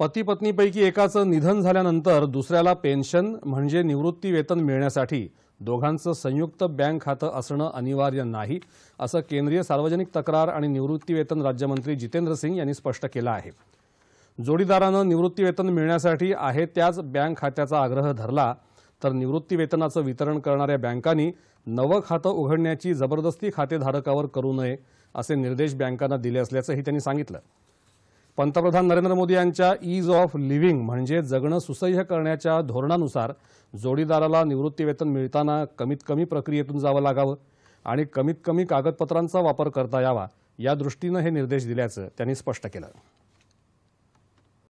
पती पत्नीपैकी एकाचं निधन झाल्यानंतर दुसऱ्याला पेन्शन म्हणजे निवृत्ती वेतन मिळण्यासाठी दोघांचं संयुक्त बँक खातं असणं अनिवार्य नाही असं केंद्रीय सार्वजनिक तक्रार आणि निवृत्तीवेतन राज्यमंत्री जितेंद्र सिंग यांनी स्पष्ट केलं आहे जोडीदारानं निवृत्तीवेतन मिळण्यासाठी आहे त्याच बँक खात्याचा आग्रह धरला तर निवृत्तीवेतनाचं वितरण करणाऱ्या बँकांनी नवं खातं उघडण्याची जबरदस्ती खातेधारकावर करू नये असे निर्देश बँकांना दिले असल्याचंही त्यांनी सांगितलं पंतप्रधान नरेंद्र मोदी यांच्या ईज ऑफ लिव्हिंग म्हणजे जगणं सुसह्य करण्याच्या धोरणानुसार जोडीदाराला निवृत्तीवेतन मिळताना कमीत कमी प्रक्रियेतून जावं लागावं आणि कमीत कमी कागदपत्रांचा वापर करता यावा या दृष्टीनं हे निर्देश दिल्याचं त्यांनी स्पष्ट केलं